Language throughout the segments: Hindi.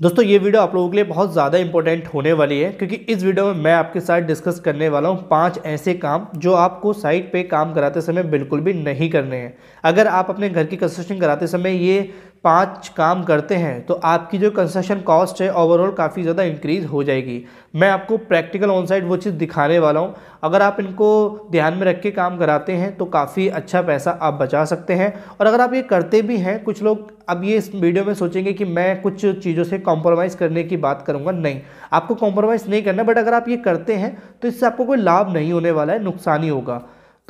दोस्तों ये वीडियो आप लोगों के लिए बहुत ज़्यादा इंपॉर्टेंट होने वाली है क्योंकि इस वीडियो में मैं आपके साथ डिस्कस करने वाला हूँ पांच ऐसे काम जो आपको साइट पे काम कराते समय बिल्कुल भी नहीं करने हैं अगर आप अपने घर की कंस्ट्रक्शन कराते समय ये पांच काम करते हैं तो आपकी जो कंस्ट्रक्शन कॉस्ट है ओवरऑल काफ़ी ज़्यादा इंक्रीज़ हो जाएगी मैं आपको प्रैक्टिकल ऑन साइड वो चीज़ दिखाने वाला हूँ अगर आप इनको ध्यान में रख के काम कराते हैं तो काफ़ी अच्छा पैसा आप बचा सकते हैं और अगर आप ये करते भी हैं कुछ लोग अब ये इस वीडियो में सोचेंगे कि मैं कुछ चीज़ों से कॉम्प्रोमाइज़ करने की बात करूँगा नहीं आपको कॉम्प्रोमाइज़ नहीं करना बट अगर आप ये करते हैं तो इससे आपको कोई लाभ नहीं होने वाला है नुकसान ही होगा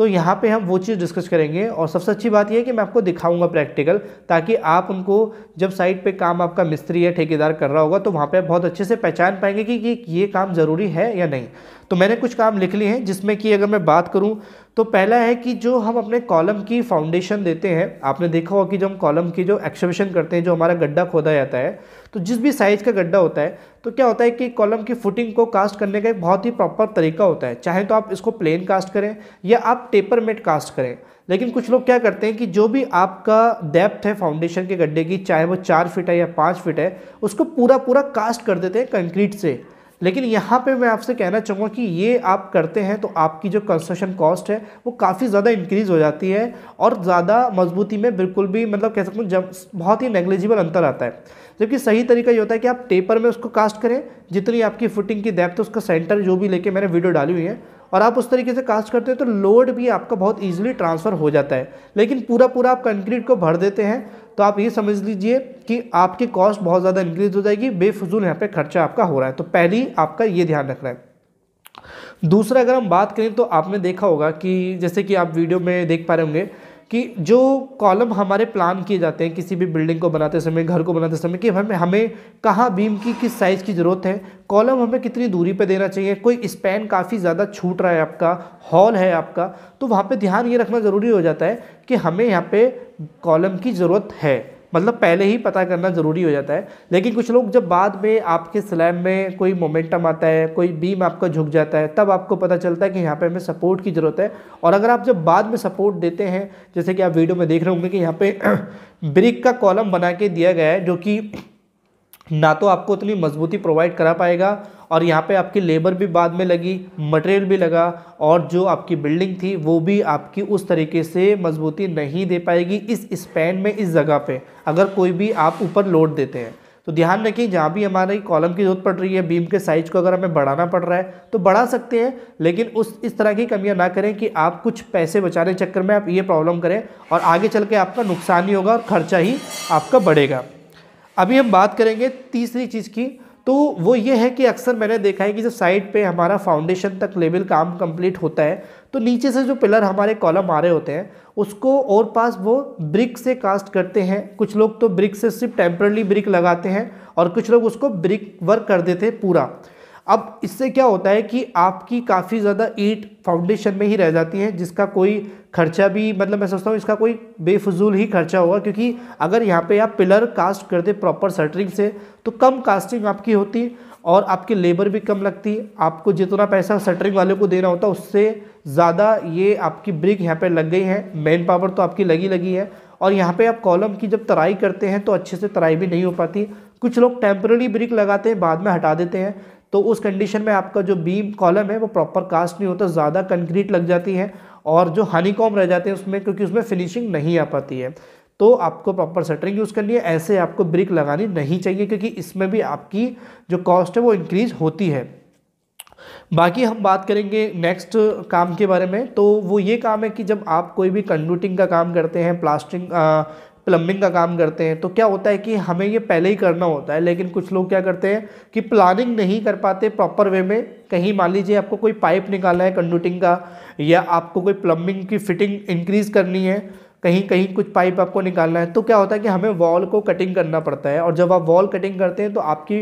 तो यहाँ पे हम वो चीज़ डिस्कस करेंगे और सबसे अच्छी बात यह है कि मैं आपको दिखाऊंगा प्रैक्टिकल ताकि आप उनको जब साइट पे काम आपका मिस्त्री या ठेकेदार कर रहा होगा तो वहाँ पे आप बहुत अच्छे से पहचान पाएंगे कि ये ये काम ज़रूरी है या नहीं तो मैंने कुछ काम लिख लिए हैं जिसमें कि अगर मैं बात करूँ तो पहला है कि जो हम अपने कॉलम की फाउंडेशन देते हैं आपने देखा होगा कि जो हम कॉलम की जो एक्सिबिशन करते हैं जो हमारा गड्ढा खोदा जाता है तो जिस भी साइज़ का गड्ढा होता है तो क्या होता है कि कॉलम की फुटिंग को कास्ट करने का एक बहुत ही प्रॉपर तरीका होता है चाहे तो आप इसको प्लेन कास्ट करें या आप टेपर मेट कास्ट करें लेकिन कुछ लोग क्या करते हैं कि जो भी आपका डेप्थ है फाउंडेशन के गड्ढे की चाहे वो चार फिट है या पाँच फिट है उसको पूरा पूरा कास्ट कर देते हैं कंक्रीट से लेकिन यहाँ पे मैं आपसे कहना चाहूँगा कि ये आप करते हैं तो आपकी जो कंस्ट्रक्शन कॉस्ट है वो काफ़ी ज़्यादा इंक्रीज़ हो जाती है और ज़्यादा मजबूती में बिल्कुल भी मतलब कह सकता हैं जब बहुत ही नेग्लिजिबल अंतर आता है जबकि सही तरीका ये होता है कि आप टेपर में उसको कास्ट करें जितनी आपकी फुटिंग की डेप्थ उसका सेंटर जो भी लेके मैंने वीडियो डाली हुई है और आप उस तरीके से कास्ट करते हैं तो लोड भी आपका बहुत ईजिली ट्रांसफ़र हो जाता है लेकिन पूरा पूरा आप कंक्रीट को भर देते हैं तो आप ये समझ लीजिए कि आपकी कॉस्ट बहुत ज़्यादा इंक्रीज हो जाएगी बेफजूल यहाँ पर खर्चा आपका हो रहा है तो पहली आपका ये ध्यान रखना है दूसरा अगर हम बात करें तो आपने देखा होगा कि जैसे कि आप वीडियो में देख पा रहे होंगे कि जो कॉलम हमारे प्लान किए जाते हैं किसी भी बिल्डिंग को बनाते समय घर को बनाते समय कि हमें हमें कहाँ बीम की किस साइज़ की ज़रूरत है कॉलम हमें कितनी दूरी पर देना चाहिए कोई स्पैन काफ़ी ज़्यादा छूट रहा है आपका हॉल है आपका तो वहाँ पर ध्यान ये रखना ज़रूरी हो जाता है कि हमें यहाँ पर कॉलम की ज़रूरत है मतलब पहले ही पता करना ज़रूरी हो जाता है लेकिन कुछ लोग जब बाद में आपके स्लैब में कोई मोमेंटम आता है कोई बीम आपका झुक जाता है तब आपको पता चलता है कि यहाँ पर हमें सपोर्ट की ज़रूरत है और अगर आप जब बाद में सपोर्ट देते हैं जैसे कि आप वीडियो में देख रहे होंगे कि यहाँ पर ब्रिक का कॉलम बना के दिया गया है जो कि ना तो आपको उतनी मजबूती प्रोवाइड करा पाएगा और यहाँ पे आपकी लेबर भी बाद में लगी मटेरियल भी लगा और जो आपकी बिल्डिंग थी वो भी आपकी उस तरीके से मजबूती नहीं दे पाएगी इस स्पैन में इस जगह पे अगर कोई भी आप ऊपर लोड देते हैं तो ध्यान रखें जहाँ भी हमारे कॉलम की जरूरत पड़ रही है बीम के साइज को अगर हमें बढ़ाना पड़ रहा है तो बढ़ा सकते हैं लेकिन उस इस तरह की कमियाँ ना करें कि आप कुछ पैसे बचाने चक्कर में आप ये प्रॉब्लम करें और आगे चल के आपका नुकसान ही होगा और खर्चा ही आपका बढ़ेगा अभी हम बात करेंगे तीसरी चीज़ की तो वो ये है कि अक्सर मैंने देखा है कि जब साइड पे हमारा फाउंडेशन तक लेवल काम कंप्लीट होता है तो नीचे से जो पिलर हमारे कॉलम आ रहे होते हैं उसको और पास वो ब्रिक से कास्ट करते हैं कुछ लोग तो ब्रिक से सिर्फ टेम्परली ब्रिक लगाते हैं और कुछ लोग उसको ब्रिक वर्क कर देते हैं पूरा अब इससे क्या होता है कि आपकी काफ़ी ज़्यादा ईट फाउंडेशन में ही रह जाती हैं जिसका कोई खर्चा भी मतलब मैं सोचता हूँ इसका कोई बेफजूल ही खर्चा होगा क्योंकि अगर यहाँ पे आप पिलर कास्ट करते प्रॉपर सटरिंग से तो कम कास्टिंग आपकी होती और आपकी लेबर भी कम लगती आपको जितना पैसा सटरिंग वाले को देना होता उससे ज़्यादा ये आपकी ब्रिक यहाँ पर लग गई है मैन पावर तो आपकी लगी लगी है और यहाँ पे आप कॉलम की जब तराई करते हैं तो अच्छे से तराई भी नहीं हो पाती कुछ लोग टेम्प्रेरी ब्रिक लगाते हैं बाद में हटा देते हैं तो उस कंडीशन में आपका जो बीम कॉलम है वो प्रॉपर कास्ट नहीं होता ज़्यादा कंक्रीट लग जाती है और जो कॉम रह जाते हैं उसमें क्योंकि उसमें फिनिशिंग नहीं आ पाती है तो आपको प्रॉपर सेटरिंग यूज़ करनी है ऐसे आपको ब्रिक लगानी नहीं चाहिए क्योंकि इसमें भी आपकी जो कॉस्ट है वो इंक्रीज़ होती है बाकी हम बात करेंगे नेक्स्ट काम के बारे में तो वो ये काम है कि जब आप कोई भी कंडूटिंग का काम करते हैं प्लास्टिंग प्लम्बिंग का काम करते हैं तो क्या होता है कि हमें ये पहले ही करना होता है लेकिन कुछ लोग क्या करते हैं कि प्लानिंग नहीं कर पाते प्रॉपर वे में कहीं मान लीजिए आपको कोई पाइप निकालना है कंडूटिंग का या आपको कोई प्लम्बिंग की फिटिंग इंक्रीज़ करनी है कहीं कहीं कुछ पाइप आपको निकालना है तो क्या होता है कि हमें वॉल को कटिंग करना पड़ता है और जब आप वॉल कटिंग करते हैं तो आपकी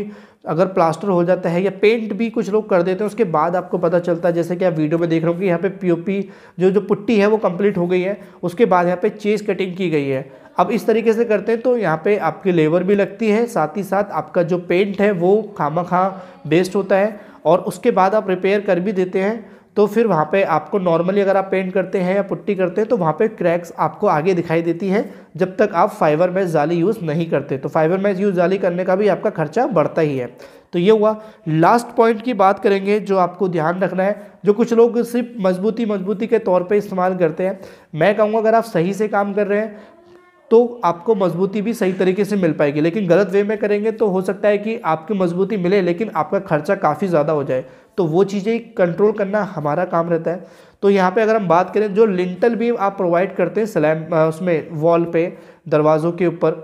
अगर प्लास्टर हो जाता है या पेंट भी कुछ लोग कर देते हैं उसके बाद आपको पता चलता है जैसे कि आप वीडियो में देख रहे हो कि यहाँ पे पीओपी जो जो पुट्टी है वो कंप्लीट हो गई है उसके बाद यहाँ पे चेस कटिंग की गई है अब इस तरीके से करते हैं तो यहाँ पे आपकी लेबर भी लगती है साथ ही साथ आपका जो पेंट है वो खामा खा बेस्ट होता है और उसके बाद आप रिपेयर कर भी देते हैं तो फिर वहाँ पे आपको नॉर्मली अगर आप पेंट करते हैं या पुट्टी करते हैं तो वहाँ पे क्रैक्स आपको आगे दिखाई देती है जब तक आप फाइबर मैच जाली यूज़ नहीं करते तो फाइबर मैच यूज़ जाली करने का भी आपका खर्चा बढ़ता ही है तो ये हुआ लास्ट पॉइंट की बात करेंगे जो आपको ध्यान रखना है जो कुछ लोग सिर्फ मजबूती मजबूती के तौर पे इस्तेमाल करते हैं मैं कहूँगा अगर आप सही से काम कर रहे हैं तो आपको मजबूती भी सही तरीके से मिल पाएगी लेकिन गलत वे में करेंगे तो हो सकता है कि आपकी मजबूती मिले लेकिन आपका खर्चा काफ़ी ज़्यादा हो जाए तो वो चीज़ें कंट्रोल करना हमारा काम रहता है तो यहाँ पे अगर हम बात करें जो लिंटल भी आप प्रोवाइड करते हैं स्लैम उसमें वॉल पे दरवाज़ों के ऊपर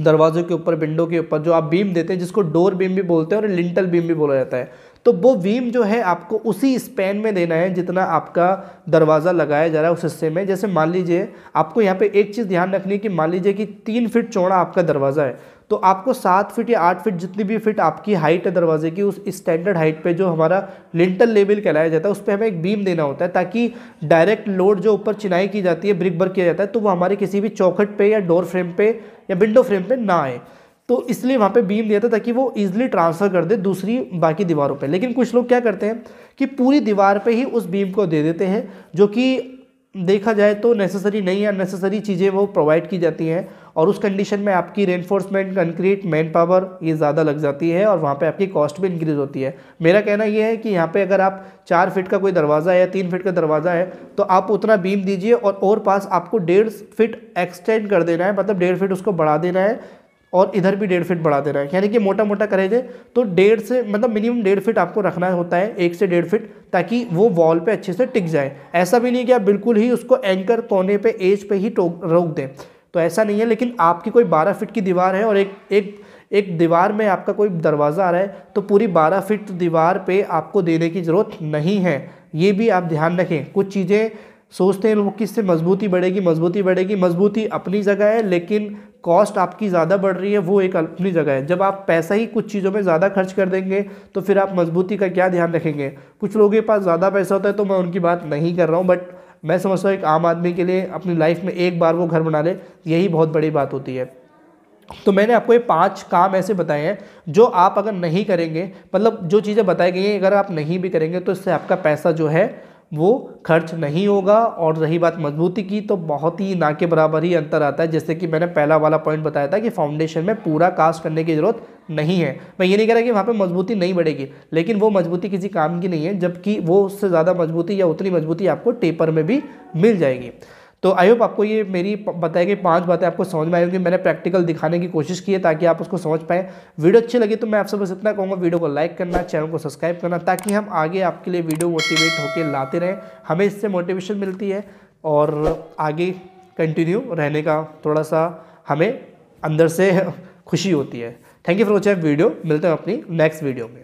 दरवाज़ों के ऊपर विंडो के ऊपर जो आप बीम देते हैं जिसको डोर बीम भी बोलते हैं और लिंटल बीम भी बोला जाता है तो वो बीम जो है आपको उसी स्पैन में देना है जितना आपका दरवाज़ा लगाया जा रहा है उस हिस्से में जैसे मान लीजिए आपको यहाँ पे एक चीज़ ध्यान रखनी है कि मान लीजिए कि तीन फिट चौड़ा आपका दरवाज़ा है तो आपको सात फिट या आठ फिट जितनी भी फिट आपकी हाइट है दरवाजे की उस स्टैंडर्ड हाइट पे जो हमारा लिंटल लेवल कहलाया जाता है उस पर हमें एक बीम देना होता है ताकि डायरेक्ट लोड जो ऊपर चिनाई की जाती है ब्रिक बर्क किया जाता है तो वो हमारे किसी भी चौखट पे या डोर फ्रेम पे या विंडो फ्रेम पे ना आए तो इसलिए वहाँ पे बीम दिया था ताकि वो ईजिली ट्रांसफ़र कर दे दूसरी बाकी दीवारों पे लेकिन कुछ लोग क्या करते हैं कि पूरी दीवार पे ही उस बीम को दे देते हैं जो कि देखा जाए तो नेसेसरी नहीं है नेसेसरी चीज़ें वो प्रोवाइड की जाती हैं और उस कंडीशन में आपकी रेनफोर्समेंट कंक्रीट मैन पावर ये ज़्यादा लग जाती है और वहाँ पे आपकी कॉस्ट भी इंक्रीज़ होती है मेरा कहना ये है कि यहाँ पे अगर आप चार फिट का कोई दरवाज़ा है या तीन फिट का दरवाज़ा है तो आप उतना बीम दीजिए और और पास आपको डेढ़ फिट एक्सटेंड कर देना है मतलब डेढ़ फिट उसको बढ़ा देना है और इधर भी डेढ़ फिट बढ़ा देना है यानी कि मोटा मोटा करेंगे तो डेढ़ से मतलब मिनिमम डेढ़ फिट आपको रखना होता है एक से डेढ़ फिट ताकि वो वॉल पे अच्छे से टिक जाए ऐसा भी नहीं कि आप बिल्कुल ही उसको एंकर कोने पे एज पे ही रोक दें तो ऐसा नहीं है लेकिन आपकी कोई बारह फिट की दीवार है और एक एक एक दीवार में आपका कोई दरवाज़ा आ रहा है तो पूरी बारह फिट दीवार पे आपको देने की ज़रूरत नहीं है ये भी आप ध्यान रखें कुछ चीज़ें सोचते हैं लोग किससे मजबूती बढ़ेगी मजबूती बढ़ेगी मजबूती अपनी जगह है लेकिन कॉस्ट आपकी ज़्यादा बढ़ रही है वो एक अपनी जगह है जब आप पैसा ही कुछ चीज़ों में ज़्यादा खर्च कर देंगे तो फिर आप मजबूती का क्या ध्यान रखेंगे कुछ लोगों के पास ज़्यादा पैसा होता है तो मैं उनकी बात नहीं कर रहा हूँ बट मैं समझता हूँ एक आम आदमी के लिए अपनी लाइफ में एक बार वो घर बना ले यही बहुत बड़ी बात होती है तो मैंने आपको ये पांच काम ऐसे बताए हैं जो आप अगर नहीं करेंगे मतलब जो चीज़ें बताई गई हैं अगर आप नहीं भी करेंगे तो इससे आपका पैसा जो है वो खर्च नहीं होगा और रही बात मजबूती की तो बहुत ही ना के बराबर ही अंतर आता है जैसे कि मैंने पहला वाला पॉइंट बताया था कि फाउंडेशन में पूरा कास्ट करने की ज़रूरत नहीं है मैं ये नहीं कह रहा कि वहाँ पे मजबूती नहीं बढ़ेगी लेकिन वो मजबूती किसी काम की नहीं है जबकि वो उससे ज़्यादा मजबूती या उतनी मजबूती आपको टेपर में भी मिल जाएगी तो आई होप आपको ये मेरी बताई गई पांच बातें आपको समझ में आई होंगी मैंने प्रैक्टिकल दिखाने की कोशिश की है ताकि आप उसको समझ पाएँ वीडियो अच्छी लगी तो मैं आपसे बस इतना कहूँगा वीडियो को लाइक करना चैनल को सब्सक्राइब करना ताकि हम आगे आपके लिए वीडियो मोटिवेट होकर लाते रहें हमें इससे मोटिवेशन मिलती है और आगे कंटिन्यू रहने का थोड़ा सा हमें अंदर से खुशी होती है thank you for watching video मिलते हैं अपनी नेक्स्ट वीडियो में